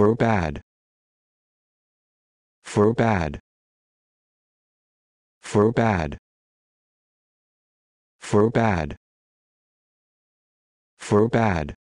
for bad for bad for bad for bad for bad